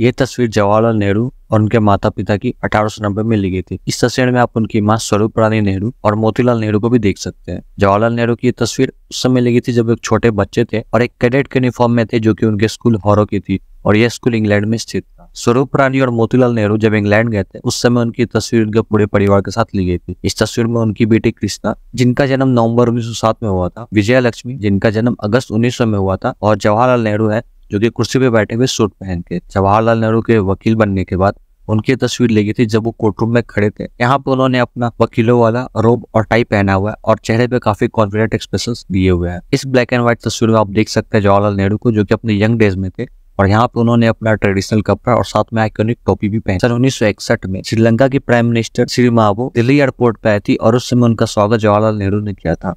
ये तस्वीर जवाहरलाल नेहरू और उनके माता पिता की अठारह में ली गई थी इस तस्वीर में आप उनकी माँ स्वरूप रानी नेहरू और मोतीलाल नेहरू को भी देख सकते हैं जवाहरलाल नेहरू की तस्वीर उस समय ली गई थी जब एक छोटे बच्चे थे और एक कैडेट के यूनिफॉर्म में थे जो कि उनके स्कूल हॉरो की थी और यह स्कूल इंग्लैंड में स्थित था स्वरूप रानी और मोतीलाल नेहरू जब इंग्लैंड गए थे उस समय उनकी तस्वीर उनके पूरे परिवार के साथ ली गई थी इस तस्वीर में उनकी बेटी कृष्णा जिनका जन्म नवंबर 1907 में हुआ था विजया लक्ष्मी जिनका जन्म अगस्त 1900 में हुआ था और जवाहरलाल नेहरू है जो कि कुर्सी पे बैठे हुए सूट पहन के जवाहरलाल नेहरू के वकील बनने के बाद उनकी तस्वीर लगी थी जब वो कोर्टरूम में खड़े थे यहाँ पे उन्होंने अपना वकीलों वाला रोब और टाई पहना हुआ है और चेहरे पे काफी कॉन्फिडेंट एक्सप्रेशन दिए हुए हैं इस ब्लैक एंड व्हाइट तस्वीर में आप देख सकते हैं जवाहरलाल नेहरू को जो कि अपने यंग डेज में थे और यहाँ पे उन्होंने अपना ट्रेडिशनल कपड़ा और साथ में आइकोनिक टोपी भी पहन सन उन्नीस में श्रीलंका की प्राइम मिनिस्टर श्री महाबो दिल्ली एयरपोर्ट पे आई थी और उस समय उनका स्वागत जवाहरलाल नेहरू ने किया था